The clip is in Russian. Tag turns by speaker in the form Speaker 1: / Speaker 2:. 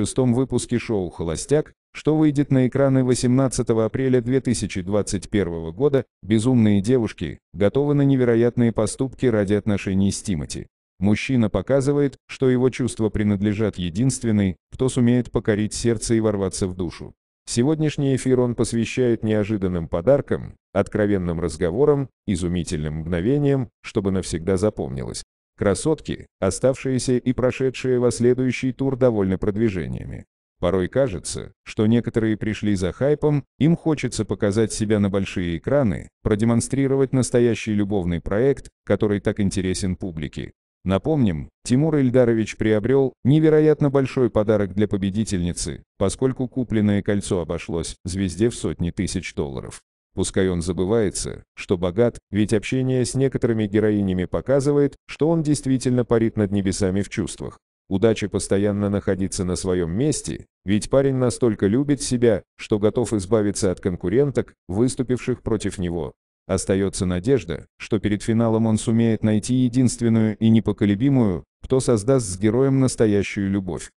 Speaker 1: шестом выпуске шоу «Холостяк», что выйдет на экраны 18 апреля 2021 года, безумные девушки готовы на невероятные поступки ради отношений с Тимати. Мужчина показывает, что его чувства принадлежат единственной, кто сумеет покорить сердце и ворваться в душу. Сегодняшний эфир он посвящает неожиданным подаркам, откровенным разговорам, изумительным мгновениям, чтобы навсегда запомнилось. Красотки, оставшиеся и прошедшие во следующий тур, довольны продвижениями. Порой кажется, что некоторые пришли за хайпом, им хочется показать себя на большие экраны, продемонстрировать настоящий любовный проект, который так интересен публике. Напомним, Тимур Ильдарович приобрел невероятно большой подарок для победительницы, поскольку купленное кольцо обошлось звезде в сотни тысяч долларов. Пускай он забывается, что богат, ведь общение с некоторыми героинями показывает, что он действительно парит над небесами в чувствах. Удача постоянно находиться на своем месте, ведь парень настолько любит себя, что готов избавиться от конкуренток, выступивших против него. Остается надежда, что перед финалом он сумеет найти единственную и непоколебимую, кто создаст с героем настоящую любовь.